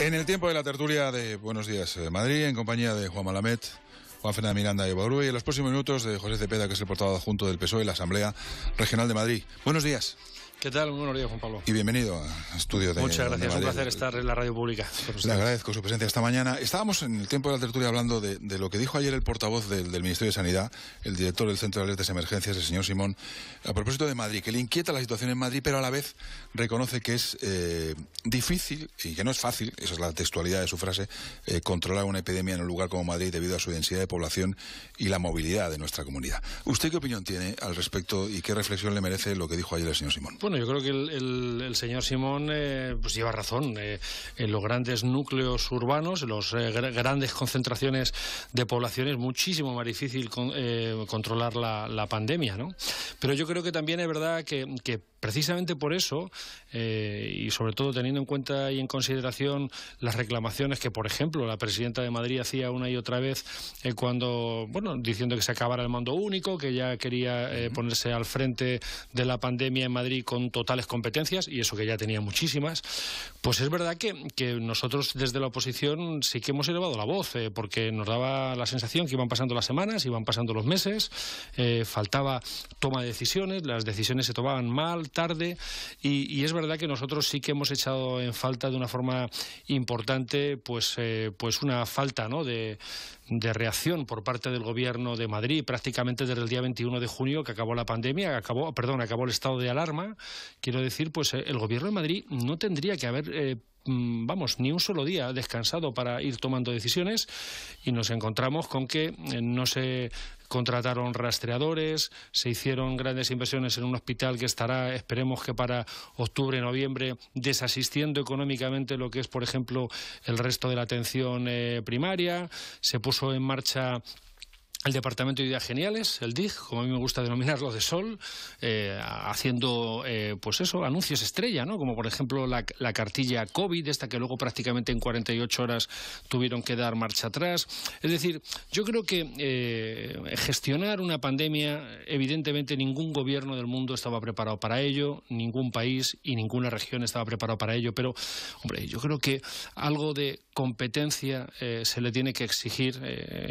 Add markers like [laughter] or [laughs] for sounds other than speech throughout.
En el tiempo de la tertulia de Buenos Días eh, Madrid, en compañía de Juan Malamet, Juan Fernández Miranda y Baurú, y en los próximos minutos de José Cepeda, que es el portavoz adjunto del PSOE en la Asamblea Regional de Madrid. Buenos días. ¿Qué tal? buenos días, Juan Pablo. Y bienvenido a Estudio de Muchas gracias, un placer estar en la radio pública. Le agradezco su presencia esta mañana. Estábamos en el tiempo de la tertulia hablando de, lo que dijo ayer el portavoz del, Ministerio de Sanidad, el director del Centro de Alertas y Emergencias, el señor Simón, a propósito de Madrid, que le inquieta la situación en Madrid, pero a la vez reconoce que es eh, difícil y que no es fácil, esa es la textualidad de su frase, eh, controlar una epidemia en un lugar como Madrid debido a su densidad de población y la movilidad de nuestra comunidad. ¿Usted qué opinión tiene al respecto y qué reflexión le merece lo que dijo ayer el señor Simón? yo creo que el, señor Simón eh, pues lleva razón. Eh, en los grandes núcleos urbanos, en las eh, grandes concentraciones de poblaciones, es muchísimo más difícil con, controlar la, pandemia, ¿no? Pero yo creo que también es verdad que, precisamente por eso, y sobre todo teniendo en cuenta y en consideración las reclamaciones que, por ejemplo, la presidenta de Madrid hacía una y otra vez cuando, bueno, diciendo que se acabara el mando único, que ya quería ponerse al frente de la pandemia en Madrid totales competencias, y eso que ya tenía muchísimas, pues es verdad que, nosotros desde la oposición sí que hemos elevado la voz, eh, porque nos daba la sensación que iban pasando las semanas, iban pasando los meses, eh, faltaba toma de decisiones, las decisiones se tomaban mal, tarde, y, es verdad que nosotros sí que hemos echado en falta de una forma importante, pues, eh, pues una falta ¿no? de, de reacción por parte del gobierno de Madrid prácticamente desde el día 21 de junio que acabó la pandemia, acabó, perdón, acabó el estado de alarma. Quiero decir, pues eh, el gobierno de Madrid no tendría que haber eh, mm, vamos, ni un solo día descansado para ir tomando decisiones y nos encontramos con que eh, no se contrataron rastreadores, se hicieron grandes inversiones en un hospital que estará, esperemos que para octubre, noviembre, desasistiendo económicamente lo que es, por ejemplo, el resto de la atención eh, primaria, se puso en marcha el Departamento de Ideas Geniales, el DIG, como a mí me gusta denominarlo, de Sol, eh, haciendo, eh, pues eso, anuncios estrella, ¿no? Como por ejemplo la, cartilla COVID, esta que luego prácticamente en 48 horas tuvieron que dar marcha atrás. Es decir, yo creo que eh, gestionar una pandemia, evidentemente ningún gobierno del mundo estaba preparado para ello, ningún país y ninguna región estaba preparado para ello, pero, hombre, yo creo que algo de competencia se le tiene que exigir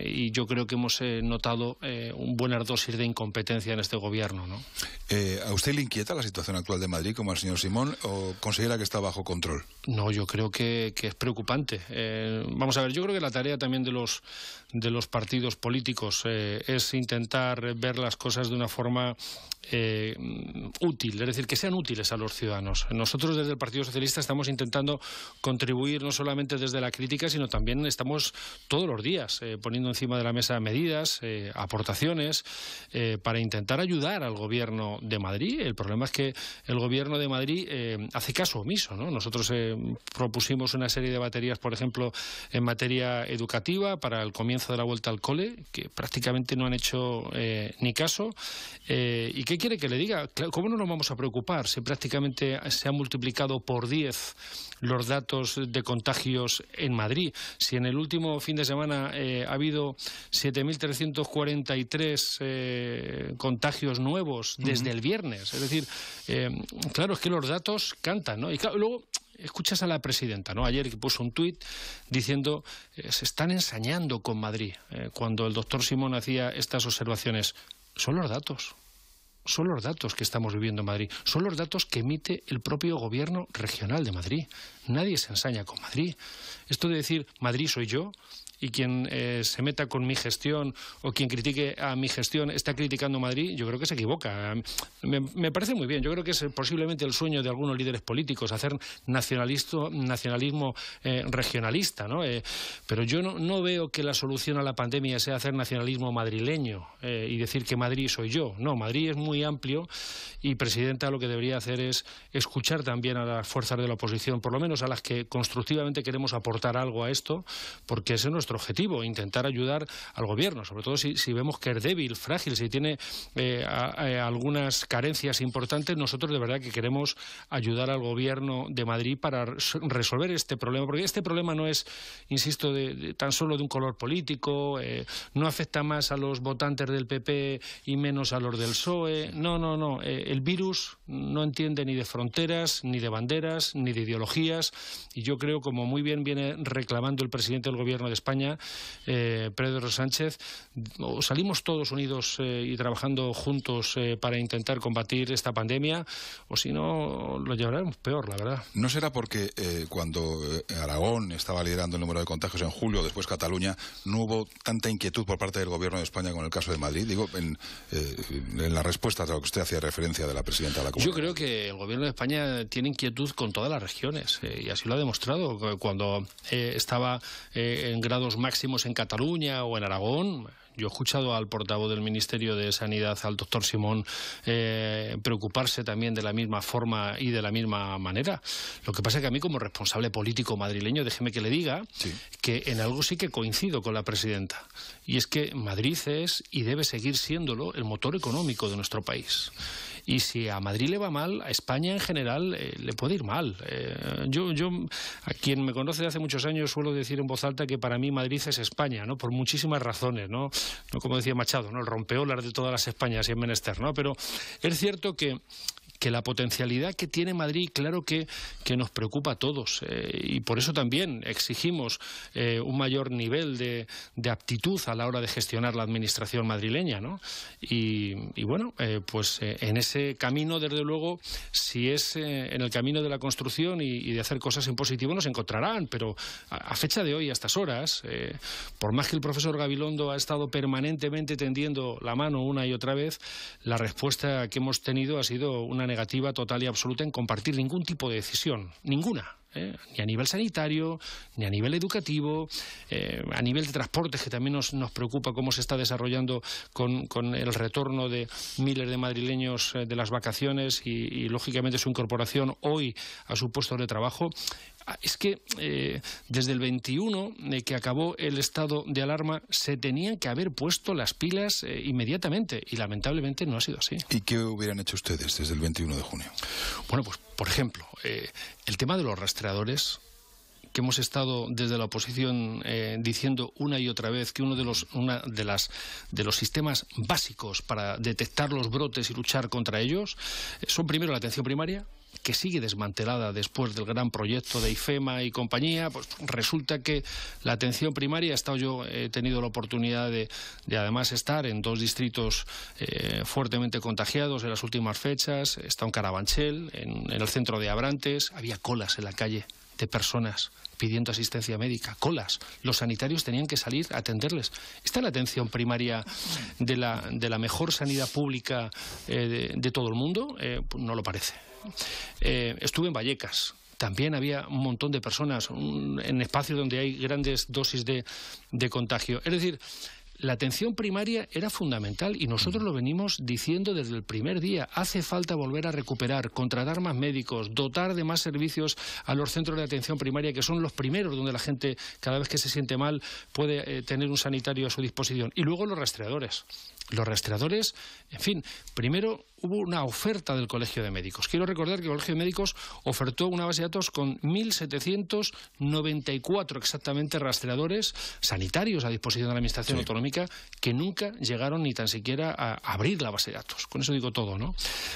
y yo creo que hemos notado eh, un buen dosis de incompetencia en este gobierno. ¿no? Eh, ¿A usted le inquieta la situación actual de Madrid, como al señor Simón, o considera que está bajo control? No, yo creo que, es preocupante. Eh, vamos a ver, yo creo que la tarea también de los, de los partidos políticos eh, es intentar ver las cosas de una forma eh, útil, es decir, que sean útiles a los ciudadanos. Nosotros desde el Partido Socialista estamos intentando contribuir no solamente desde la crítica, sino también estamos todos los días eh, poniendo encima de la mesa medidas, aportaciones, para intentar ayudar al Gobierno de Madrid. El problema es que el Gobierno de Madrid hace caso omiso. Nosotros propusimos una serie de baterías, por ejemplo, en materia educativa para el comienzo de la vuelta al cole, que prácticamente no han hecho eh, ni caso. Eh, ¿Y qué quiere que le diga? ¿Cómo no nos vamos a preocupar si prácticamente se han multiplicado por 10 los datos de contagios en Madrid? Si en el último fin de semana eh, ha habido 7.343 contagios nuevos desde el viernes. Es decir, claro, es que los datos cantan, ¿no? Y claro, luego escuchas a la presidenta, ¿no? Ayer que puso un tuit diciendo eh, se están ensañando con Madrid eh, cuando el doctor Simón hacía estas observaciones. Son los datos. Son los datos que estamos viviendo en Madrid. Son los datos que emite el propio gobierno regional de Madrid. Nadie se ensaña con Madrid. Esto de decir Madrid soy yo, y quien eh, se meta con mi gestión o quien critique a mi gestión está criticando Madrid, yo creo que se equivoca. Me, me parece muy bien. Yo creo que es posiblemente el sueño de algunos líderes políticos hacer nacionalismo eh, regionalista, ¿no? Eh, pero yo no, veo que la solución a la pandemia sea hacer nacionalismo madrileño y decir que Madrid soy yo. No, Madrid es muy amplio y presidenta lo que debería hacer es escuchar también a las fuerzas de la oposición, por lo menos a las que constructivamente queremos aportar algo a esto, porque ese es objetivo, intentar ayudar al gobierno, sobre todo si, vemos que es débil, frágil, si tiene eh, algunas carencias importantes, nosotros de verdad que queremos ayudar al gobierno de Madrid para resolver este problema, porque este problema no es, insisto, de, tan solo de un color político, eh, no afecta más a los votantes del PP y menos a los del PSOE, no, no, no, eh, el virus no entiende ni de fronteras, ni de banderas, ni de ideologías, y yo creo, como muy bien viene reclamando el presidente del gobierno de España, eh, Pedro Sánchez, salimos todos unidos eh, y trabajando juntos eh, para intentar combatir esta pandemia, o si no, lo llevaremos peor, la verdad. ¿No será porque cuando Aragón estaba liderando el número de contagios en julio, después Cataluña, no hubo tanta inquietud por parte del gobierno de España con el caso de Madrid? Digo, en, en la respuesta a lo que usted hacía referencia de la presidenta de la Comunidad. Yo creo que el gobierno de España tiene inquietud con todas las regiones, y así lo ha demostrado cuando estaba en grado máximos en Cataluña o en Aragón. Yo he escuchado al portavoz del Ministerio de Sanidad, al doctor Simón, eh, preocuparse también de la misma forma y de la misma manera. Lo que pasa es que a mí, como responsable político madrileño, déjeme que le diga que en algo sí que coincido con la presidenta. Y es que Madrid es y debe seguir siéndolo el motor económico de nuestro país. Y si a Madrid le va mal, a España en general eh, le puede ir mal. Eh, yo, yo, a quien me conoce de hace muchos años, suelo decir en voz alta que para mí Madrid es España, ¿no? Por muchísimas razones, ¿no? no como decía Machado, ¿no? El rompeolas de todas las Españas y en menester, ¿no? Pero es cierto que que la potencialidad que tiene Madrid, claro que, que nos preocupa a todos. Eh, y por eso también exigimos eh, un mayor nivel de, aptitud a la hora de gestionar la administración madrileña. ¿no? Y, bueno, eh, pues en ese camino, desde luego, si es en el camino de la construcción y, de hacer cosas en positivo, nos encontrarán. Pero a, fecha de hoy, a estas horas, por más que el profesor Gabilondo ha estado permanentemente tendiendo la mano una y otra vez, la respuesta que hemos tenido ha sido una negativa total y absoluta en compartir ningún tipo de decisión, ninguna. ¿eh? Ni a nivel sanitario, ni a nivel educativo, eh, a nivel de transportes, que también nos, preocupa cómo se está desarrollando con, con, el retorno de miles de madrileños eh, de las vacaciones y, lógicamente, su incorporación hoy a su puesto de trabajo. Ah, es que eh, desde el 21 eh, que acabó el estado de alarma se tenían que haber puesto las pilas eh, inmediatamente y lamentablemente no ha sido así. ¿Y qué hubieran hecho ustedes desde el 21 de junio? Bueno, pues por ejemplo, el tema de los rastreadores que hemos estado desde la oposición diciendo una y otra vez que uno de los de de los sistemas básicos para detectar los brotes y luchar contra ellos son primero la atención primaria que sigue desmantelada después del gran proyecto de IFEMA y compañía, pues resulta que la atención primaria, he, estado yo, he tenido la oportunidad de, de además estar en dos distritos eh, fuertemente contagiados en las últimas fechas, está en Carabanchel, en, el centro de Abrantes, había colas en la calle de personas pidiendo asistencia médica, colas. Los sanitarios tenían que salir a atenderles. Esta la atención primaria de la, de la mejor sanidad pública eh, de, todo el mundo. Eh, pues no lo parece. Eh, estuve en Vallecas, también había un montón de personas en espacios donde hay grandes dosis de, contagio. Es decir, la atención primaria era fundamental y nosotros mm. lo venimos diciendo desde el primer día. Hace falta volver a recuperar, contratar más médicos, dotar de más servicios a los centros de atención primaria, que son los primeros donde la gente, cada vez que se siente mal, puede eh, tener un sanitario a su disposición. Y luego los rastreadores. Los rastreadores, en fin, primero hubo una oferta del Colegio de Médicos. Quiero recordar que el Colegio de Médicos ofertó una base de datos con 1.794 exactamente rastreadores sanitarios a disposición de la Administración Autonómica que nunca llegaron ni tan siquiera a abrir la base de datos. Con eso digo todo, ¿no?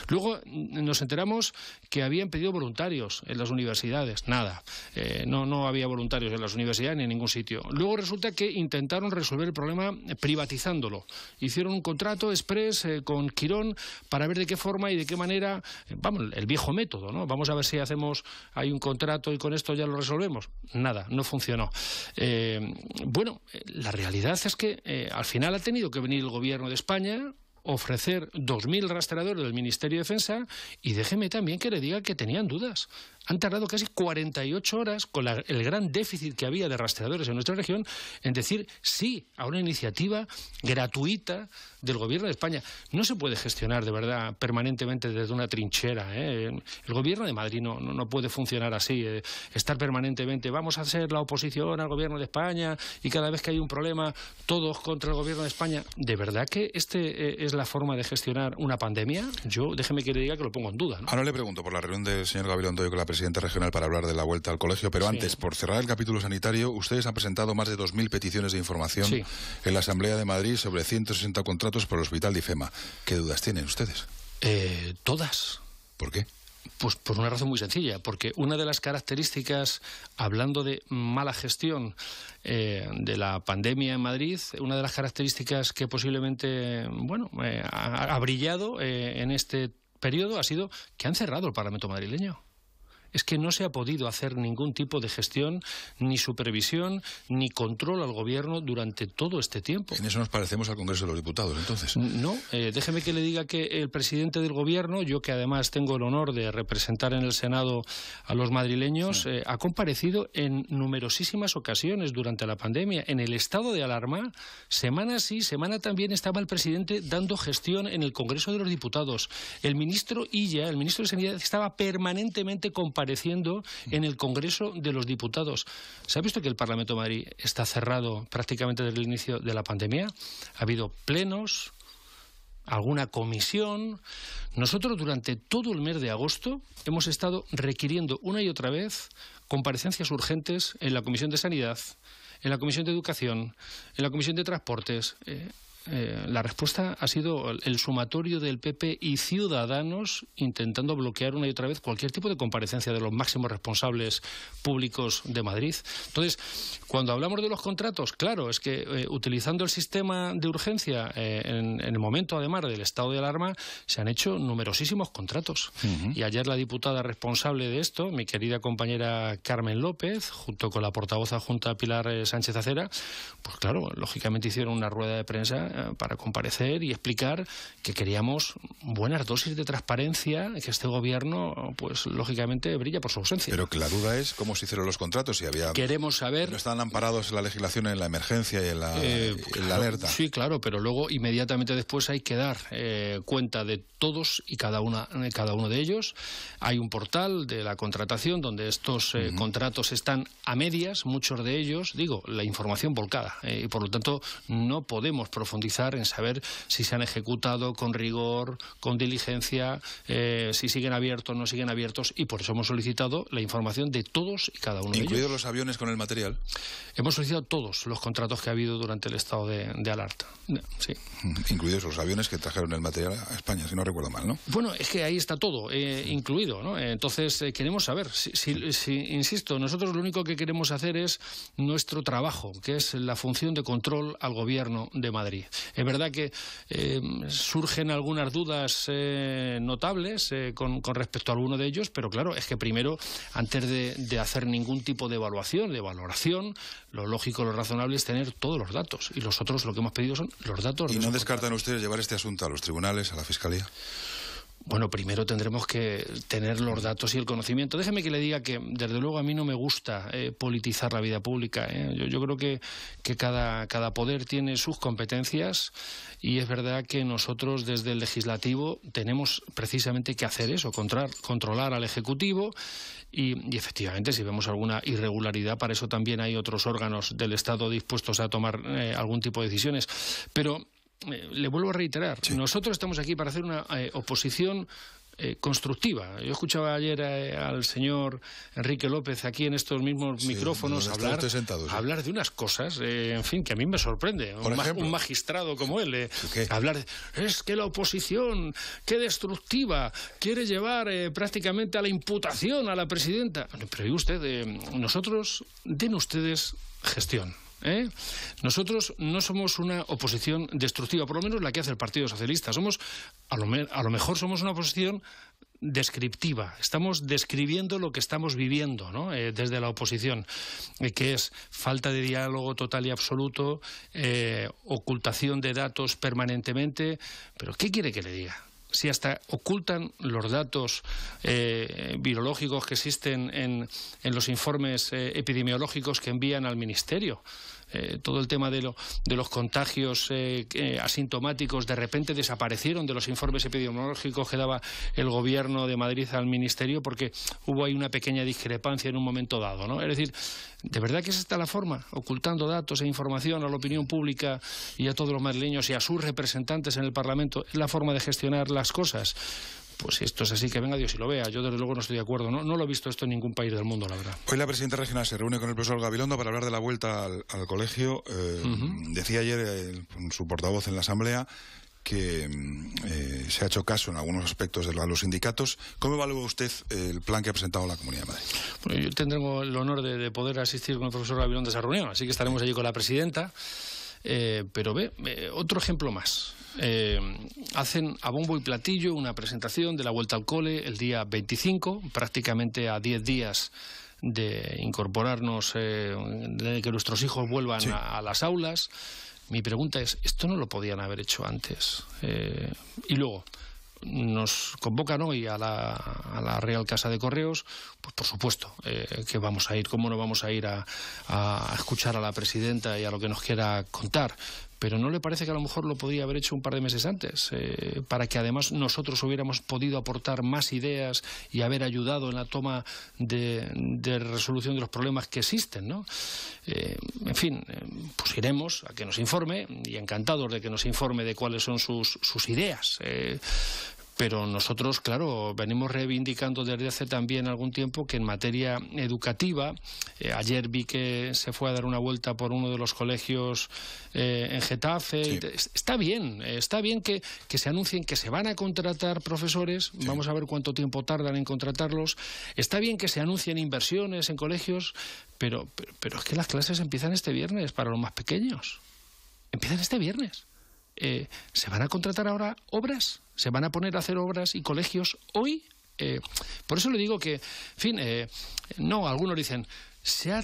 Luego mm, nos enteramos que habían pedido voluntarios en las universidades. Nada. Eh, no, no había voluntarios en las universidades ni en ningún sitio. Luego resulta que intentaron resolver el problema privatizándolo. Hicieron un contrato express eh, con Quirón para ver de qué forma y de qué manera, vamos, el viejo método, ¿no? Vamos a ver si hacemos, hay un contrato y con esto ya lo resolvemos. Nada, no funcionó. Eh, bueno, la realidad es que eh, al final ha tenido que venir el gobierno de España, ofrecer 2.000 rastreadores del Ministerio de Defensa y déjeme también que le diga que tenían dudas han tardado casi 48 horas con el gran déficit que había de rastreadores en nuestra región en decir sí a una iniciativa gratuita del Gobierno de España. No se puede gestionar de verdad permanentemente desde una trinchera. ¿eh? El Gobierno de Madrid no, puede funcionar así. Eh. estar permanentemente, vamos a hacer la oposición al Gobierno de España y cada vez que hay un problema, todos contra el Gobierno de España. ¿De verdad que esta eh, es la forma de gestionar una pandemia? Yo déjeme que le diga que lo pongo en duda. ¿no? Ah, le pregunto por la reunión del señor Gabriel con la presidente regional para hablar de la vuelta al colegio, pero antes, por cerrar el capítulo sanitario, ustedes han presentado más de 2.000 peticiones de información en la Asamblea de Madrid sobre 160 contratos por el Hospital de IFEMA. ¿Qué dudas tienen ustedes? Eh, todas. ¿Por qué? Pues por una razón muy sencilla, porque una de las características, hablando de mala gestión eh, de la pandemia en Madrid, una de las características que posiblemente, bueno, eh, ha, brillado en este periodo ha sido que han cerrado el Parlamento madrileño es que no se ha podido hacer ningún tipo de gestión, ni supervisión, ni control al gobierno durante todo este tiempo. En eso nos parecemos al Congreso de los Diputados, entonces. No, eh, déjeme que le diga que el presidente del gobierno, yo que además tengo el honor de representar en el Senado a los madrileños, eh, ha comparecido en numerosísimas ocasiones durante la pandemia. En el estado de alarma, semana sí, semana también estaba el presidente dando gestión en el Congreso de los Diputados. El ministro Illa, el ministro de Sanidad, estaba permanentemente compartido apareciendo en el Congreso de los Diputados. ¿Se ha visto que el Parlamento de Madrid está cerrado prácticamente desde el inicio de la pandemia? Ha habido plenos, alguna comisión. Nosotros durante todo el mes de agosto hemos estado requiriendo una y otra vez comparecencias urgentes en la Comisión de Sanidad, en la Comisión de Educación, en la Comisión de Transportes. Eh, eh, la respuesta ha sido el sumatorio del PP y Ciudadanos intentando bloquear una y otra vez cualquier tipo de comparecencia de los máximos responsables públicos de Madrid. Entonces, cuando hablamos de los contratos, claro, es que eh, utilizando el sistema de urgencia eh, en, el momento, además del estado de alarma, se han hecho numerosísimos contratos. Y ayer la diputada responsable de esto, mi querida compañera Carmen López, junto con la portavoz adjunta Pilar Sánchez Acera, pues claro, lógicamente hicieron una rueda de prensa eh, para comparecer y explicar que queríamos buenas dosis de transparencia, que este gobierno, pues lógicamente, brilla por su ausencia. Pero que la duda es cómo se hicieron los contratos y había... Queremos saber... No están amparados en la legislación en la emergencia y en la, eh, alerta. Sí, claro, pero luego inmediatamente después hay que dar eh, cuenta de todos y cada, una, cada uno de ellos. Hay un portal de la contratación donde estos contratos están a medias, muchos de ellos, digo, la información volcada. y por lo tanto, no podemos profundizar en saber si se han ejecutado con rigor, con diligencia, eh, si siguen abiertos, no siguen abiertos, y por eso hemos solicitado la información de todos y cada uno de ellos. ¿Incluidos los aviones con el material? Hemos solicitado todos los contratos que ha habido durante el estado de, de alerta. Sí. Mm, incluidos los aviones que trajeron el material a España, si no recuerdo mal, ¿no? Bueno, es que ahí está todo eh, incluido, ¿no? Entonces eh, queremos saber, si, si, insisto, nosotros lo único que queremos hacer es nuestro trabajo, que es la función de control al gobierno de Madrid. Es verdad que em, surgen algunas dudas eh, notables eh, con, respecto a alguno de ellos, pero claro, es que primero, antes de, de, hacer ningún tipo de evaluación, de valoración, lo lógico, lo razonable es tener todos los datos. Y nosotros lo que hemos pedido son los datos. ¿Y no descartan ustedes llevar este asunto a los tribunales, a la fiscalía? Bueno, primero tendremos que tener los datos y el conocimiento. Déjeme que le diga que, desde luego, a mí no me gusta eh, politizar la vida pública. ¿eh? Yo, creo que, que cada, cada, poder tiene sus competencias y es verdad que nosotros, desde el legislativo, tenemos precisamente que hacer eso, controlar, controlar al Ejecutivo y, efectivamente, si vemos alguna irregularidad, para eso también hay otros órganos del Estado dispuestos a tomar eh, algún tipo de decisiones. Pero eh, le vuelvo a reiterar, nosotros estamos aquí para hacer una eh, oposición eh, constructiva. Yo escuchaba ayer al señor Enrique López aquí en estos mismos micrófonos hablar, hablar de unas cosas, en fin, que a mí me sorprende. Un, magistrado como él, hablar es que la oposición, qué destructiva, quiere llevar prácticamente a la imputación a la presidenta. Pero ¿y usted, nosotros, den ustedes gestión. ¿Eh? Nosotros no somos una oposición destructiva, por lo menos la que hace el Partido Socialista. Somos, a lo, mejor somos una oposición descriptiva. Estamos describiendo lo que estamos viviendo eh, desde la oposición, eh, que es falta de diálogo total y absoluto, ocultación de datos permanentemente. Pero ¿qué quiere que le diga? Si hasta ocultan los datos virológicos que existen en los informes epidemiológicos que envían al Ministerio. Eh, todo el tema de, los contagios eh, eh, asintomáticos de repente desaparecieron de los informes epidemiológicos que daba el gobierno de Madrid al ministerio porque hubo ahí una pequeña discrepancia en un momento dado, ¿no? Es decir, ¿de verdad que es esta la forma? Ocultando datos e información a la opinión pública y a todos los madrileños y a sus representantes en el Parlamento, ¿es la forma de gestionar las cosas? pues esto es así, que venga Dios y lo vea. Yo desde luego no estoy de acuerdo. No, no lo he visto esto en ningún país del mundo, la verdad. Hoy la presidenta regional se reúne con el profesor Gabilondo para hablar de la vuelta al, colegio. Eh, decía ayer eh, su portavoz en la Asamblea que mm, eh, se ha hecho caso en algunos aspectos de los sindicatos. ¿Cómo evalúa usted el plan que ha presentado la Comunidad de Madrid? Bueno, yo tendremos el honor de, de poder asistir con el profesor Gabilondo a esa reunión, así que estaremos allí con la presidenta. Eh, pero ve, eh, otro ejemplo más. Eh, hacen a bombo y platillo una presentación de la vuelta al cole el día 25, prácticamente a 10 días de incorporarnos, de que nuestros hijos vuelvan a, las aulas. Mi pregunta es, ¿esto no lo podían haber hecho antes? y luego, nos convocan hoy a la, a la, Real Casa de Correos pues por supuesto eh, que vamos a ir. ¿Cómo no vamos a ir a, escuchar a la presidenta y a lo que nos quiera contar? pero ¿no le parece que a lo mejor lo podría haber hecho un par de meses antes? Eh, para que además nosotros hubiéramos podido aportar más ideas y haber ayudado en la toma de, resolución de los problemas que existen, ¿no? Eh, en fin, pues iremos a que nos informe y encantados de que nos informe de cuáles son sus, ideas. Pero nosotros, claro, venimos reivindicando desde hace también algún tiempo que en materia educativa, eh, ayer vi que se fue a dar una vuelta por uno de los colegios eh, en Getafe. Está bien, está bien que, se anuncien que se van a contratar profesores, vamos a ver cuánto tiempo tardan en contratarlos. Está bien que se anuncien inversiones en colegios, pero, pero es que las clases empiezan este viernes para los más pequeños. Empiezan este viernes. Eh, ¿se van a contratar ahora obras? ¿Se van a poner a hacer obras y colegios hoy? Eh, por eso le digo que, en fin, eh, no, algunos dicen, se ha,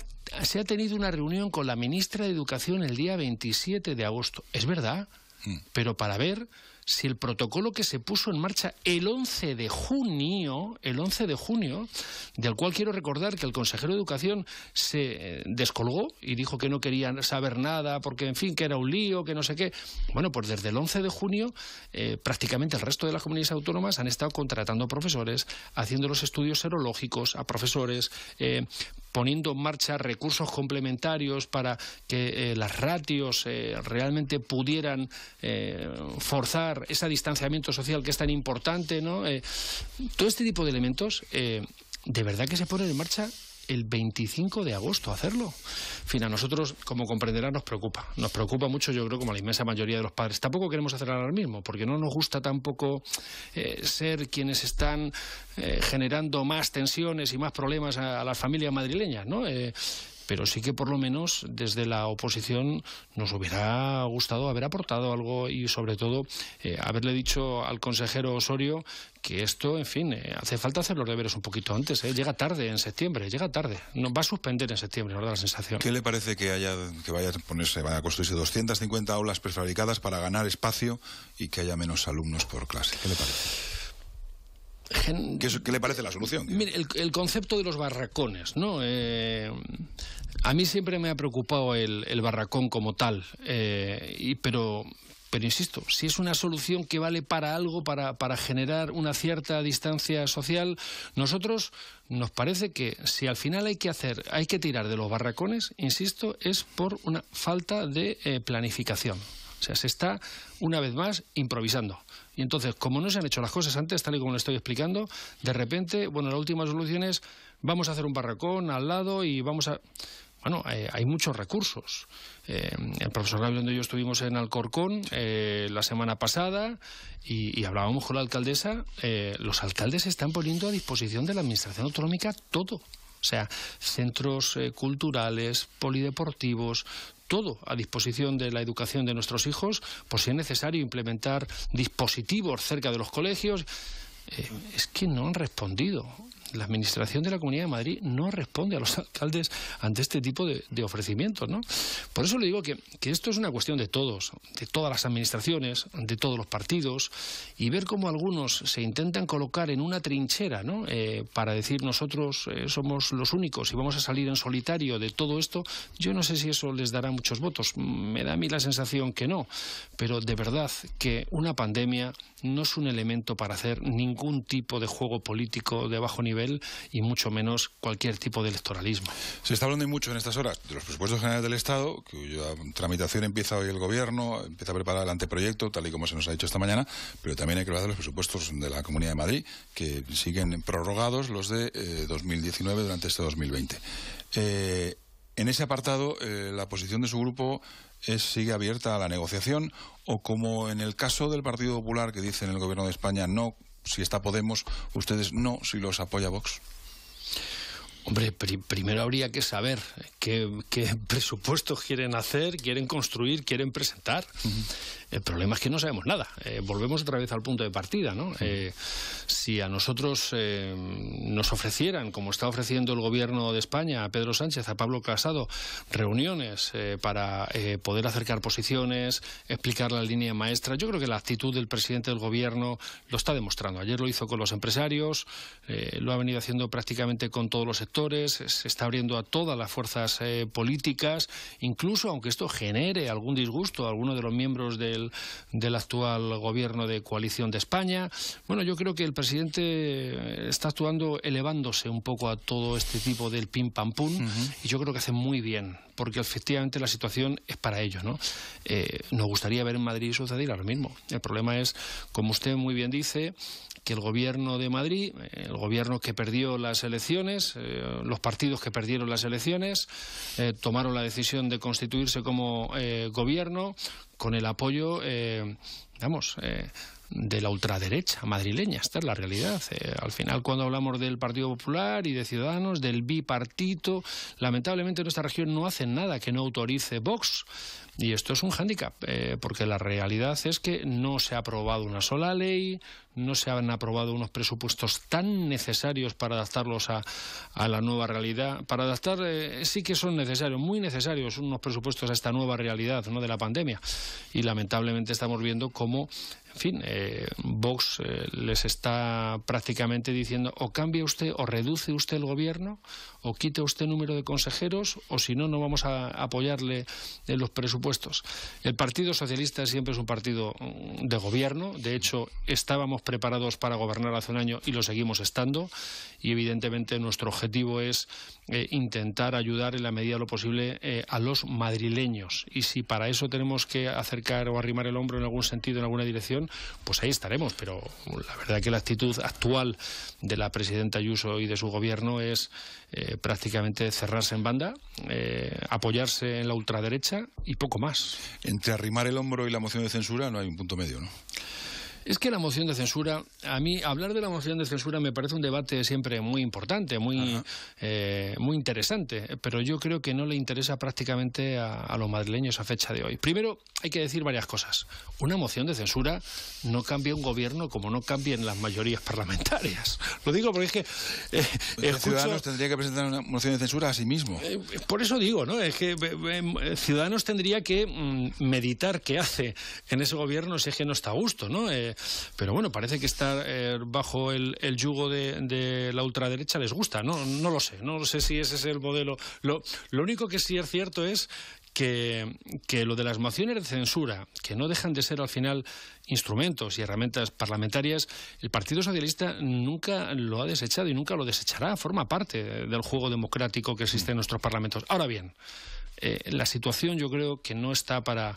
tenido una reunión con la ministra de Educación el día 27 de agosto. Es verdad, mm. pero para ver si el protocolo que se puso en marcha el 11 de junio, el 11 de junio, del cual quiero recordar que el consejero de Educación se eh, descolgó y dijo que no quería saber nada porque, en fin, que era un lío, que no sé qué. Bueno, pues desde el 11 de junio eh, prácticamente el resto de las comunidades autónomas han estado contratando profesores, haciendo los estudios serológicos a profesores, eh, poniendo en marcha recursos complementarios para que eh, las ratios eh, realmente pudieran eh, forzar ese distanciamiento social que es tan importante, ¿no? todo este tipo de elementos, de verdad que se ponen en marcha el 25 de agosto hacerlo. En fin, a nosotros, como comprenderán, nos preocupa. Nos preocupa mucho, yo creo, como la inmensa mayoría de los padres. Tampoco queremos hacer ahora mismo, porque no nos gusta tampoco eh, ser quienes están eh, generando más tensiones y más problemas a, las familias madrileñas, ¿no? Eh, pero sí que por lo menos desde la oposición nos hubiera gustado haber aportado algo y sobre todo eh, haberle dicho al consejero Osorio que esto, en fin, eh, hace falta hacer los deberes un poquito antes. Eh. Llega tarde en septiembre, llega tarde. Nos va a suspender en septiembre, nos da la sensación. ¿Qué le parece que haya que vaya a ponerse, vaya a construirse 250 aulas prefabricadas para ganar espacio y que haya menos alumnos por clase? ¿Qué le parece? ¿Qué, le parece la solución? el, concepto de los barracones, ¿no? Eh, a mí siempre me ha preocupado el, barracón como tal, eh, pero, pero insisto, si es una solución que vale para algo, para, para, generar una cierta distancia social, nosotros nos parece que si al final hay que hacer, hay que tirar de los barracones, insisto, es por una falta de eh, planificación. O sea, se está, una vez más, improvisando. Y entonces, como no se han hecho las cosas antes, tal y como lo estoy explicando, de repente, bueno, la última solución es vamos a hacer un barracón al lado y vamos a... Bueno, eh, hay muchos recursos. Eh, el profesor Gabriel y yo estuvimos en Alcorcón eh, la semana pasada y, hablábamos con la alcaldesa. los alcaldes están poniendo a disposición de la Administración Autonómica todo. O sea, centros culturales, polideportivos, todo a disposición de la educación de nuestros hijos, por pues si es necesario implementar dispositivos cerca de los colegios. Eh, es que no han respondido la Administración de la Comunidad de Madrid no responde a los [laughs] alcaldes ante este tipo de, ofrecimientos. ¿no? Por eso le digo que, esto es una cuestión de todos, de todas las administraciones, de todos los partidos, y ver cómo algunos se intentan colocar en una trinchera ¿no? Eh, para decir nosotros eh, somos los únicos y vamos a salir en solitario de todo esto, yo no sé si eso les dará muchos votos. Me da a mí la sensación que no, pero de verdad que una pandemia no es un elemento para hacer ningún tipo de juego político de bajo nivel y mucho menos cualquier tipo de electoralismo. Se está hablando mucho en estas horas de los presupuestos generales del Estado, cuya tramitación empieza hoy el Gobierno, empieza a preparar el anteproyecto, tal y como se nos ha dicho esta mañana, pero también hay que hablar de los presupuestos de la Comunidad de Madrid, que siguen prorrogados los de 2019 eh, durante este 2020. Eh, en ese apartado, eh, la posición de su grupo es, sigue abierta a la negociación o como en el caso del Partido Popular que dice en el Gobierno de España no si está Podemos, ustedes no, si los apoya Vox? Hombre, primero habría que saber qué, presupuesto [laughs] presupuestos quieren hacer, quieren construir, quieren presentar. El problema es que no sabemos nada. Eh, volvemos otra vez al punto de partida. ¿no? Eh, si a nosotros eh, nos ofrecieran, como está ofreciendo el gobierno de España, a Pedro Sánchez, a Pablo Casado, reuniones para poder acercar posiciones, explicar la línea maestra, yo creo que la actitud del presidente del gobierno lo está demostrando. Ayer lo hizo con los empresarios, lo ha venido haciendo prácticamente con todos los sectores, se está abriendo a todas las fuerzas políticas, incluso aunque esto genere algún disgusto a alguno de los miembros del del, actual gobierno de coalición de España. Bueno, yo creo que el presidente eh, está actuando elevándose un poco a todo este tipo del pim pam pum y yo creo que hace muy bien porque efectivamente la situación es para ellos, ¿no? Eh, nos gustaría ver en Madrid suceder ahora mismo. El problema es, como usted muy bien dice, que el gobierno de Madrid, eh, el gobierno que perdió las elecciones, los partidos que perdieron las elecciones, tomaron la decisión de constituirse como gobierno con el apoyo, eh, eh, de la ultraderecha madrileña. Esta es la realidad. Eh. al final, cuando hablamos del Partido Popular y de Ciudadanos, del bipartito, lamentablemente en nuestra región no hacen nada que no autorice Vox. Y esto es un hándicap, eh, porque la realidad es que no se ha aprobado una sola ley, no se han aprobado unos presupuestos tan necesarios para adaptarlos a, la nueva realidad. Para adaptar eh, sí que son necesarios, muy necesarios unos presupuestos a esta nueva realidad ¿no? de la pandemia. Y lamentablemente estamos viendo cómo en fin, eh, Vox les está prácticamente diciendo o cambia usted o reduce usted el gobierno o quite usted el número de consejeros o si no, no vamos a apoyarle en los presupuestos el Partido Socialista siempre es un partido mm, de gobierno. De hecho, estábamos preparados para gobernar hace un año y lo seguimos estando. Y evidentemente nuestro objetivo es eh, intentar ayudar en la medida de lo posible eh, a los madrileños. Y si para eso tenemos que acercar o arrimar el hombro en algún sentido, en alguna dirección, pues ahí estaremos. Pero la verdad que la actitud actual de la presidenta Ayuso y de su gobierno es eh, prácticamente cerrarse en banda, eh, apoyarse en la ultraderecha y poco más. Entre arrimar el hombro y la moción de censura no hay un punto medio, ¿no? Es que la moción de censura, a mí hablar de la moción de censura me parece un debate siempre muy importante, muy, eh, muy interesante, pero yo creo que no le interesa prácticamente a, los madrileños a fecha de hoy. Primero, hay que decir varias cosas. Una moción de censura no cambia un gobierno como no cambian las mayorías parlamentarias. [laughs] Lo digo porque es que... Eh, pues Ciudadanos tendría que presentar una moción de censura a sí mismo. Eh, por eso digo, ¿no? Es que Ciudadanos tendría que mm, meditar qué hace en ese gobierno si es que no está a gusto, ¿no? Pero bueno, parece que estar eh, bajo el, yugo de, la ultraderecha les gusta, ¿no? No lo sé, no sé si ese es el modelo. Lo, lo único que sí es cierto es que, lo de las mociones de censura, que no dejan de ser al final instrumentos y herramientas parlamentarias, el Partido Socialista nunca lo ha desechado y nunca lo desechará, forma parte del juego democrático que existe en nuestros parlamentos. Ahora bien, eh, la situación yo creo que no está para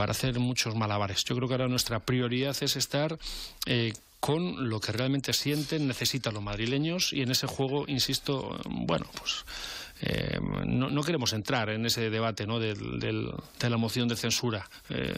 para hacer muchos malabares. Yo creo que ahora nuestra prioridad es estar eh, con lo que realmente sienten, necesitan los madrileños y en ese juego, insisto, bueno, pues eh, no, queremos entrar en ese debate ¿no? del, de la moción de censura. Eh,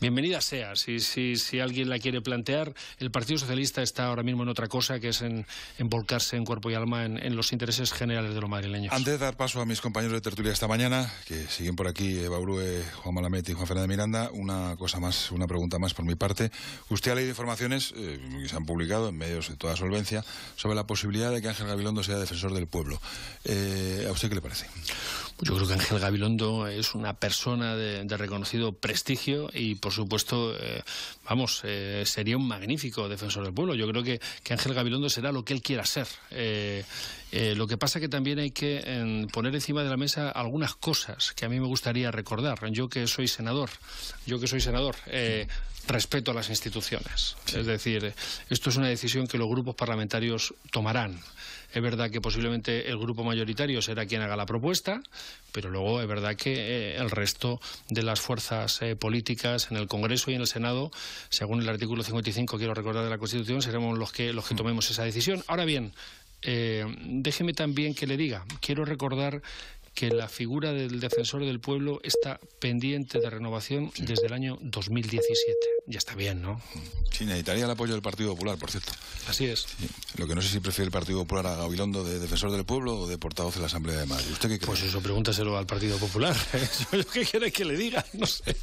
bienvenida sea, si, si, si, alguien la quiere plantear, el Partido Socialista está ahora mismo en otra cosa, que es en, en volcarse en cuerpo y alma en, los intereses generales de los madrileños. Antes de dar paso a mis compañeros de tertulia esta mañana, que siguen por aquí Eva Urue, Juan Malamet y Juan Fernández Miranda, una cosa más, una pregunta más por mi parte. Usted ha leído informaciones eh, que se han publicado en medios de toda solvencia sobre la posibilidad de que Ángel Gabilondo sea defensor del pueblo. Eh, qué le parece? yo creo que Ángel Gabilondo es una persona de, reconocido prestigio y, por supuesto, eh, vamos, eh, sería un magnífico defensor del pueblo. Yo creo que, Ángel Gabilondo será lo que él quiera ser. Eh, lo que pasa que también hay que poner encima de la mesa algunas cosas que a mí me gustaría recordar. Yo que soy senador, yo que soy senador, respeto a las instituciones. Es decir, esto es una decisión que los grupos parlamentarios tomarán. Es verdad que posiblemente el grupo mayoritario será quien haga la propuesta, pero luego es verdad que eh, el resto de las fuerzas eh, políticas en el Congreso y en el Senado, según el artículo 55, quiero recordar, de la Constitución, seremos los que, los que mm. tomemos esa decisión. Ahora bien, eh, déjeme también que le diga, quiero recordar que la figura del defensor del pueblo está pendiente de renovación desde el año 2017. Ya está bien, ¿no? Sí, necesitaría el apoyo del Partido Popular, por cierto. Así es. Lo que no sé si prefiere el Partido Popular a Gabilondo de defensor del pueblo o de portavoz de la Asamblea de Madrid. ¿Usted qué Pues eso pregúntaselo al Partido Popular. [laughs] ¿Qué quiere que le diga? No sé.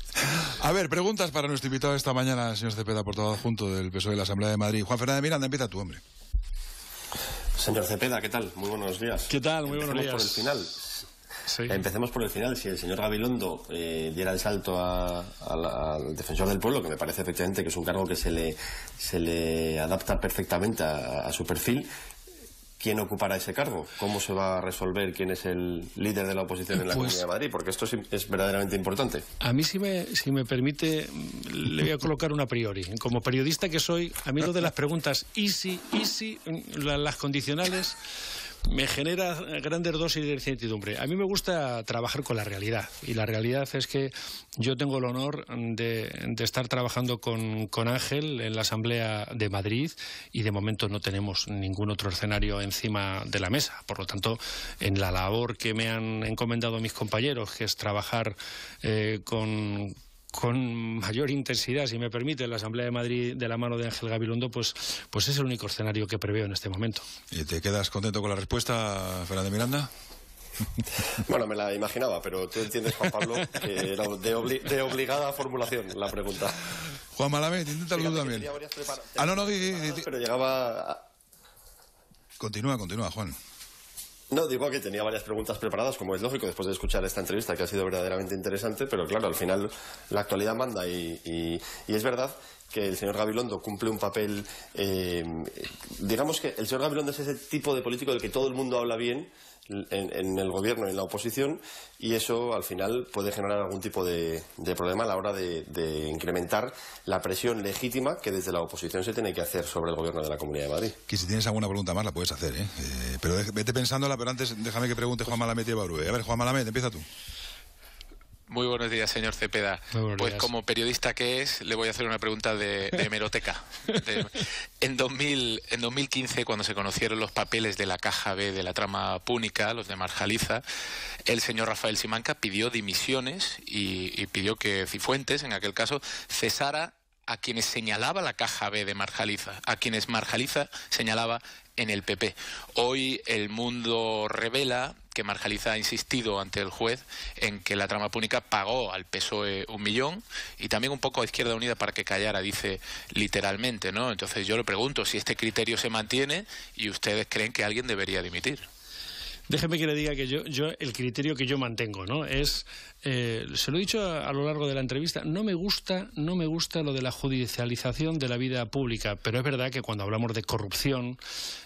A ver, preguntas para nuestro invitado esta mañana, señor Cepeda, portavoz junto del PSOE de la Asamblea de Madrid. Juan Fernández Miranda, empieza tu hombre. Señor Cepeda, ¿qué tal? Muy buenos días. ¿Qué tal? Muy buenos días. por el final. Empecemos por el final. Si el señor Gabilondo eh, diera el salto al defensor del pueblo, que me parece efectivamente que es un cargo que se le, se le adapta perfectamente a, su perfil, quién ocupará ese cargo, cómo se va a resolver quién es el líder de la oposición en la pues Comunidad de Madrid, porque esto es, verdaderamente importante. A mí, si me, si me permite, le voy a colocar una priori. Como periodista que soy, a mí lo de las preguntas easy, easy, y si, las condicionales me genera grandes dosis de incertidumbre. A mí me gusta trabajar con la realidad y la realidad es que yo tengo el honor de, estar trabajando con, Ángel en la Asamblea de Madrid y de momento no tenemos ningún otro escenario encima de la mesa. Por lo tanto, en la labor que me han encomendado mis compañeros, que es trabajar eh, con, con mayor intensidad, si me permite, la Asamblea de Madrid de la mano de Ángel Gabilondo, pues, pues es el único escenario que preveo en este momento. ¿Y te quedas contento con la respuesta, Fernández Miranda? [laughs] Bueno, me la imaginaba, pero tú entiendes, Juan Pablo, que era de, obligada formulación la pregunta. Juan Malamet, inténtalo tú también. Ah, no, no, Pero llegaba... Continúa, continúa, Juan. No, digo que tenía varias preguntas preparadas, como es lógico, después de escuchar esta entrevista, que ha sido verdaderamente interesante, pero claro, al final la actualidad manda y, es verdad que el señor Gabilondo cumple un papel, eh, digamos que el señor Gabilondo es ese tipo de político del que todo el mundo habla bien, en, el gobierno y en la oposición y eso al final puede generar algún tipo de, problema a la hora de, incrementar la presión legítima que desde la oposición se tiene que hacer sobre el gobierno de la Comunidad de Madrid. Que si tienes alguna pregunta más la puedes hacer, ¿eh? eh pero vete pensándola, pero antes déjame que pregunte Juan Malamete y A ver, Juan Malamete, empieza tú. Muy buenos días, señor Cepeda. Pues como periodista que es, le voy a hacer una pregunta de, hemeroteca. en, 2000, en 2015, cuando se conocieron los papeles de la caja B de la trama púnica, los de Marjaliza, el señor Rafael Simanca pidió dimisiones y pidió que Cifuentes, en aquel caso, cesara a quienes señalaba la caja B de Marjaliza, a quienes Marjaliza señalaba en el PP. Hoy el mundo revela que Marjaliza ha insistido ante el juez en que la trama púnica pagó al PSOE un millón y también un poco a Izquierda Unida para que callara, dice literalmente, ¿no? Entonces yo le pregunto si este criterio se mantiene y ustedes creen que alguien debería dimitir. Déjeme que le diga que yo, yo el criterio que yo mantengo, ¿no? Es eh, se lo he dicho a, lo largo de la entrevista, no me gusta, no me gusta lo de la judicialización de la vida pública, pero es verdad que cuando hablamos de corrupción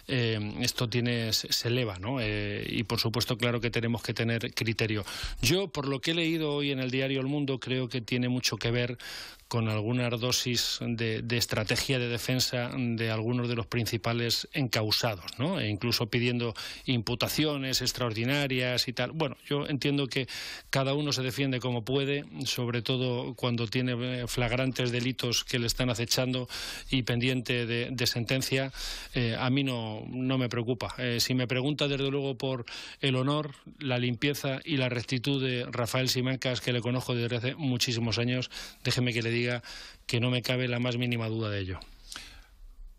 eh, esto tiene se eleva, ¿no? Eh, y por supuesto, claro que tenemos que tener criterio. Yo, por lo que he leído hoy en el diario El Mundo, creo que tiene mucho que ver con alguna dosis de, estrategia de defensa de algunos de los principales encausados, ¿no? E incluso pidiendo imputaciones extraordinarias y tal. Bueno, yo entiendo que cada uno se defiende como puede, sobre todo cuando tiene eh, flagrantes delitos que le están acechando y pendiente de, sentencia, eh, a mí no, no me preocupa. Eh, si me pregunta desde luego por el honor, la limpieza y la rectitud de Rafael Simancas, que le conozco desde hace muchísimos años, déjeme que le diga que no me cabe la más mínima duda de ello.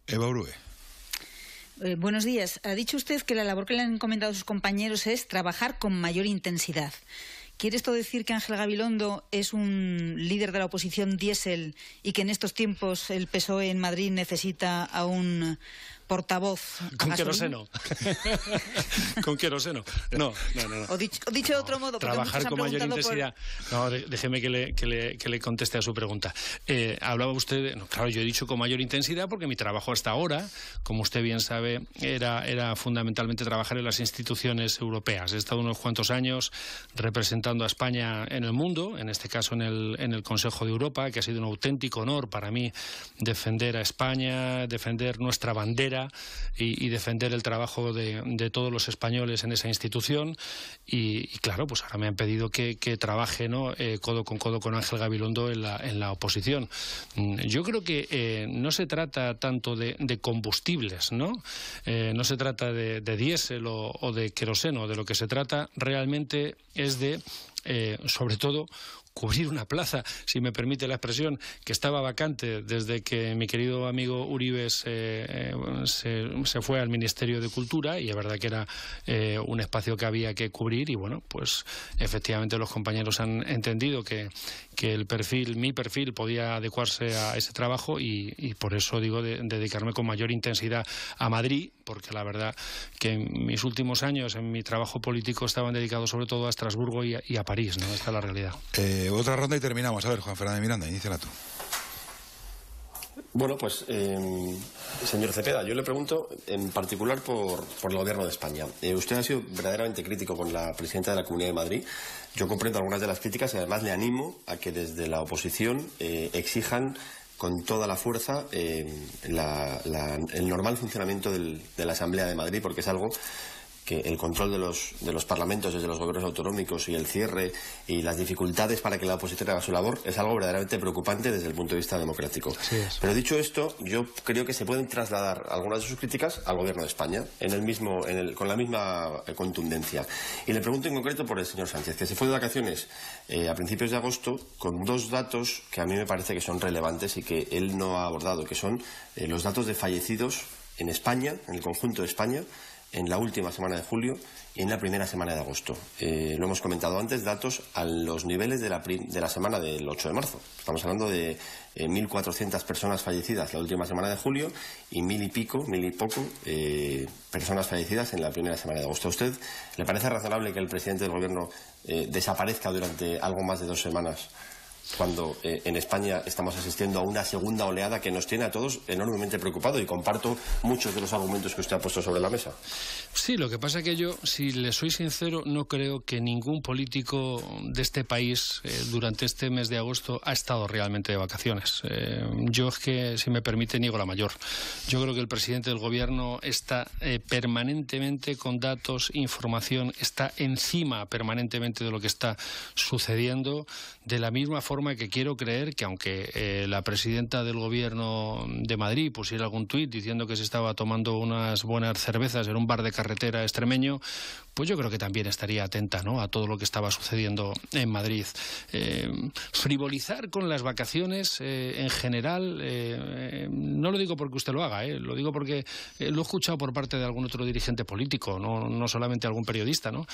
Eva Urue. buenos días. Ha dicho usted que la labor que le han encomendado sus compañeros es trabajar con mayor intensidad. ¿Quiere esto decir que Ángel Gabilondo es un líder de la oposición diésel y que en estos tiempos el PSOE en Madrid necesita a un portavoz. Con queroseno. [laughs] con queroseno. No, no, no. O dicho, de otro modo. Trabajar con mayor intensidad. No, déjeme que le, que, le, conteste a su pregunta. Eh, hablaba usted, claro, yo he dicho con mayor intensidad porque mi trabajo hasta ahora, como usted bien sabe, era, era fundamentalmente trabajar en las instituciones europeas. He estado unos cuantos años representando a España en el mundo, en este caso en el, en el Consejo de Europa, que ha sido un auténtico honor para mí defender a España, defender nuestra bandera y, defender el trabajo de, todos los españoles en esa institución. Y, claro, pues ahora me han pedido que, trabaje ¿no? Eh, codo con codo con Ángel Gabilondo en la, en la oposición. Mm, yo creo que eh, no se trata tanto de, combustibles, ¿no? Eh, no se trata de, diésel o de queroseno, de lo que se trata realmente es de eh, sobre todo cubrir una plaza, si me permite la expresión, que estaba vacante desde que mi querido amigo Uribe se, eh, fue al Ministerio de Cultura y es verdad que era eh, un espacio que había que cubrir y bueno, pues efectivamente los compañeros han entendido que, el perfil, mi perfil podía adecuarse a ese trabajo y, por eso digo de, dedicarme con mayor intensidad a Madrid, porque la verdad que en mis últimos años en mi trabajo político estaban dedicados sobre todo a Estrasburgo y a, París, ¿no? Esta es la realidad. Eh, otra ronda y terminamos. A ver, Juan Fernández Miranda, la tú. Bueno, pues, em, señor Cepeda, yo le pregunto en particular por, el gobierno de España. Eh, usted ha sido verdaderamente crítico con la presidenta de la Comunidad de Madrid. Yo comprendo algunas de las críticas y además le animo a que desde la oposición eh, exijan con toda la fuerza eh, el normal funcionamiento de la Asamblea de Madrid, porque es algo que el control de los, de los parlamentos desde los gobiernos autonómicos y el cierre y las dificultades para que la oposición haga su labor es algo verdaderamente preocupante desde el punto de vista democrático. Pero dicho esto, yo creo que se pueden trasladar algunas de sus críticas al gobierno de España en el mismo, con la misma eh, contundencia. Y le pregunto en concreto por el señor Sánchez, que se fue de vacaciones eh, a principios de agosto con dos datos que a mí me parece que son relevantes y que él no ha abordado, que son eh, los datos de fallecidos en España, en el conjunto de España, en la última semana de julio y en la primera semana de agosto. Eh, lo hemos comentado antes, datos a los niveles de la, de la semana del 8 de marzo. Estamos hablando de 1.400 eh, personas fallecidas la última semana de julio y mil y pico, mil y poco eh, personas fallecidas en la primera semana de agosto. ¿A usted le parece razonable que el presidente del gobierno desaparezca durante algo más de dos semanas cuando eh, en España estamos asistiendo a una segunda oleada que nos tiene a todos enormemente preocupados y comparto muchos de los argumentos que usted ha puesto sobre la mesa. Sí, lo que pasa es que yo, si le soy sincero, no creo que ningún político de este país eh, durante este mes de agosto ha estado realmente de vacaciones. Eh, yo es que, si me permite, niego la mayor. Yo creo que el presidente del gobierno está permanentemente con datos, información, está encima permanentemente de lo que está sucediendo de la misma forma que quiero creer que aunque eh, la presidenta del gobierno de Madrid pusiera algún tuit diciendo que se estaba tomando unas buenas cervezas en un bar de carretera extremeño, pues yo creo que también estaría atenta ¿no? a todo lo que estaba sucediendo en Madrid. Eh, frivolizar con las vacaciones eh, en general, eh, no lo digo porque usted lo haga, lo digo porque lo he escuchado por parte de algún otro dirigente político, no, no solamente algún periodista, ¿no?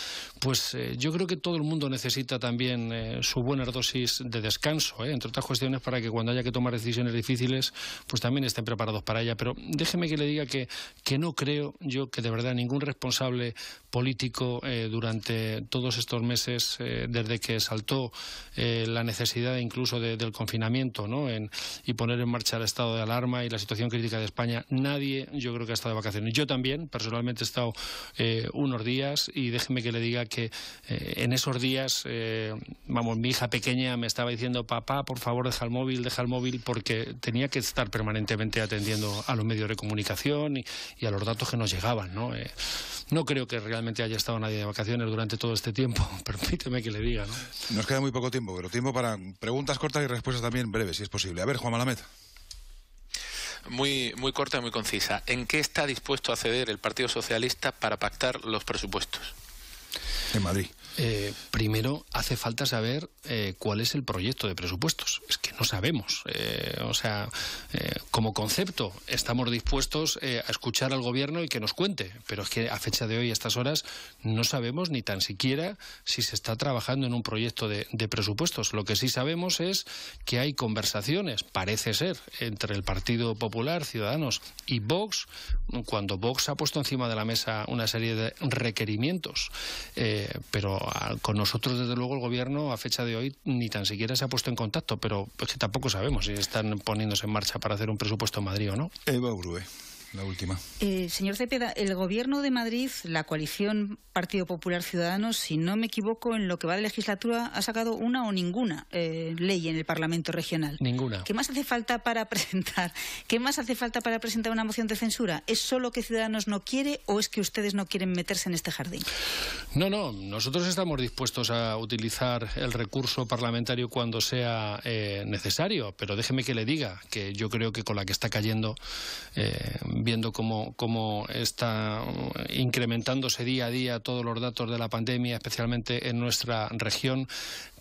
Pues yo creo que todo el mundo necesita también su buena dosis de descanso, entre otras cuestiones, para que cuando haya que tomar decisiones difíciles, pues también estén preparados para ella. Pero déjeme que le diga que, que no creo yo que de verdad ningún responsable político eh, durante todos estos meses eh, desde que saltó eh, la necesidad incluso del confinamiento ¿no? en, y poner en marcha el estado de alarma y la situación crítica de España. Nadie, yo creo que ha estado de vacaciones. Yo también, personalmente, he estado unos días y déjeme que le diga que en esos días, vamos, mi hija pequeña me estaba diciendo, papá, por favor, deja el móvil, deja el móvil, porque tenía que estar permanentemente atendiendo a los medios de comunicación y, a los datos que nos llegaban. No, no creo que realmente haya haya estado nadie de vacaciones durante todo este tiempo, [laughs] permíteme que le diga. Nos queda muy poco tiempo, pero tiempo para preguntas cortas y respuestas también breves, si es posible. A ver, Juan Malamed. Muy, muy corta y muy concisa. ¿En qué está dispuesto a ceder el Partido Socialista para pactar los presupuestos? en Madrid. Eh, primero, hace falta saber eh, cuál es el proyecto de presupuestos. Es que no sabemos. Eh, o sea, como concepto, estamos dispuestos a escuchar al gobierno y que nos cuente. Pero es que a fecha de hoy, a estas horas, no sabemos ni tan siquiera si se está trabajando en un proyecto de, presupuestos. Lo que sí sabemos es que hay conversaciones, parece ser, entre el Partido Popular, Ciudadanos y Vox, cuando Vox ha puesto encima de la mesa una serie de requerimientos pero con nosotros, desde luego, el gobierno a fecha de hoy ni tan siquiera se ha puesto en contacto, pero es que tampoco sabemos si están poniéndose en marcha para hacer un presupuesto en Madrid o no. Eva la última. Eh, señor Cepeda, el Gobierno de Madrid, la coalición Partido Popular Ciudadanos, si no me equivoco, en lo que va de legislatura ha sacado una o ninguna eh, ley en el Parlamento regional. Ninguna. ¿Qué más hace falta para presentar? ¿Qué más hace falta para presentar una moción de censura? ¿Es solo que Ciudadanos no quiere o es que ustedes no quieren meterse en este jardín? No, no. Nosotros estamos dispuestos a utilizar el recurso parlamentario cuando sea eh, necesario, pero déjeme que le diga que yo creo que con la que está cayendo viendo cómo, cómo está uh, incrementándose día a día todos los datos de la pandemia, especialmente en nuestra región,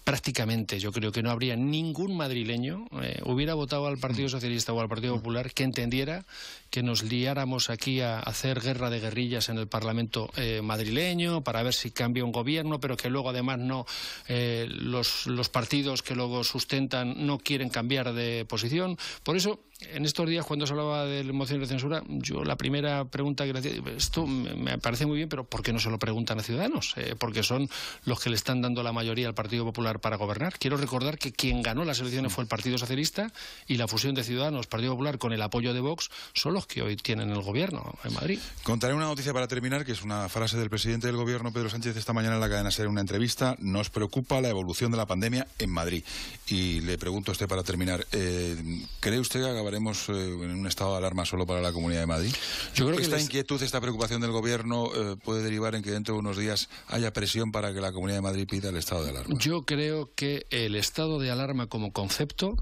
prácticamente yo creo que no habría ningún madrileño eh, hubiera votado al Partido mm. Socialista o al Partido mm. Popular que entendiera que nos liáramos aquí a hacer guerra de guerrillas en el Parlamento eh, madrileño para ver si cambia un gobierno, pero que luego además no eh, los, los partidos que luego sustentan no quieren cambiar de posición. Por eso en estos días, cuando se hablaba de la moción de censura, yo la primera pregunta que le hacía, esto me parece muy bien, pero ¿por qué no se lo preguntan a Ciudadanos? Eh, porque son los que le están dando la mayoría al Partido Popular para gobernar. Quiero recordar que quien ganó las elecciones fue el Partido Socialista y la fusión de Ciudadanos, Partido Popular, con el apoyo de Vox, son los que hoy tienen el gobierno en Madrid. Contaré una noticia para terminar, que es una frase del presidente del gobierno, Pedro Sánchez, esta mañana en la cadena SER, una entrevista. Nos preocupa la evolución de la pandemia en Madrid. Y le pregunto a usted para terminar, eh, ¿cree usted que acabaremos eh, en un estado de alarma solo para la Comunidad de Madrid? Yo creo que esta inquietud, esta preocupación del Gobierno eh, puede derivar en que dentro de unos días haya presión para que la Comunidad de Madrid pida el estado de alarma. Yo creo que el estado de alarma como concepto,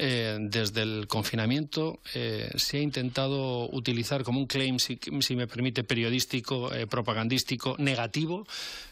eh, desde el confinamiento, se ha intentado utilizar como un claim, si, si me permite, periodístico, propagandístico, negativo,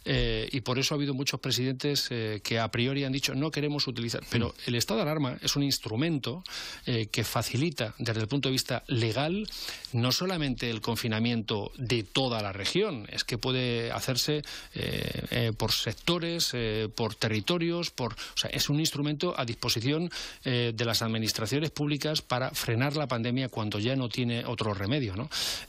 y por eso ha habido muchos presidentes que a priori han dicho no queremos utilizar. Pero el estado de alarma es un instrumento que facilita desde el punto de vista legal no solamente el confinamiento de toda la región, es que puede hacerse eh, eh, por sectores, eh, por territorios, por, es un instrumento a disposición de las administraciones públicas para frenar la pandemia cuando ya no tiene otro remedio.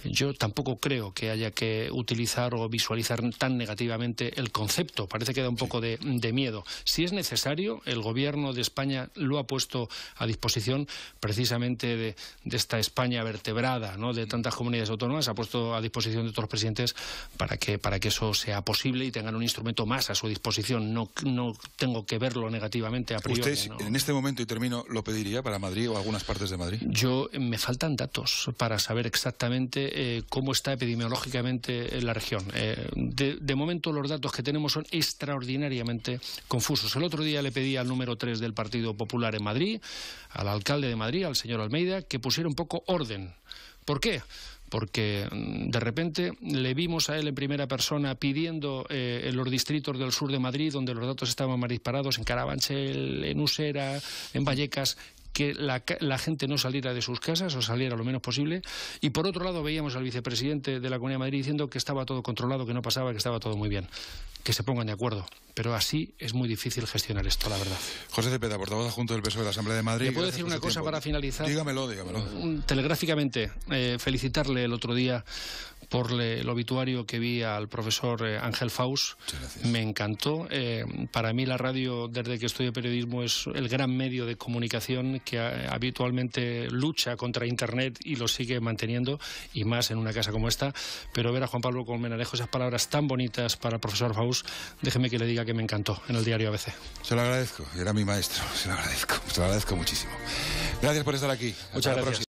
Yo tampoco creo que haya que utilizar o visualizar tan negativamente el concepto, parece que da un poco de miedo. Si es necesario, el Gobierno de España lo ha puesto a disposición precisamente de, esta España vertebrada, de tantas comunidades autónomas, ha puesto a disposición de otros presidentes para que, para que eso sea posible y tengan un instrumento más a su disposición. No, no tengo que verlo negativamente a priori. ¿Usted en este momento, y termino, lo pediría para Madrid o algunas partes de Madrid? Yo eh, me faltan datos para saber exactamente eh, cómo está epidemiológicamente eh, la región. de, de momento los datos que tenemos son extraordinariamente confusos. El otro día le pedí al número 3 del Partido Popular en Madrid, al alcalde de Madrid, al señor Almeida que pusiera un poco orden. ¿Por qué? porque mm, de repente le vimos a él en primera persona pidiendo eh, en los distritos del sur de Madrid, donde los datos estaban más disparados, en Carabanchel, en Usera, en Vallecas, que la, gente no saliera de sus casas o saliera lo menos posible. Y por otro lado veíamos al vicepresidente de la Comunidad de Madrid diciendo que estaba todo controlado, que no pasaba, que estaba todo muy bien. Que se pongan de acuerdo. Pero así es muy difícil gestionar esto, la verdad. José Cepeda, portavoz adjunto del PSOE de la Asamblea de Madrid. ¿Le puedo decir una cosa para finalizar? Dígamelo, dígamelo. Telegráficamente, eh, felicitarle el otro día por el obituario que vi al profesor eh, Ángel Faust. Me encantó. Eh, para mí la radio, desde que estudio periodismo, es el gran medio de comunicación que eh, habitualmente lucha contra Internet y lo sigue manteniendo, y más en una casa como esta. Pero ver a Juan Pablo Colmenarejo esas palabras tan bonitas para el profesor Faust, déjeme que le diga que me encantó en el diario ABC. Se lo agradezco. Era mi maestro. Se lo agradezco. Se lo agradezco muchísimo. Gracias por estar aquí. Muchas gracias.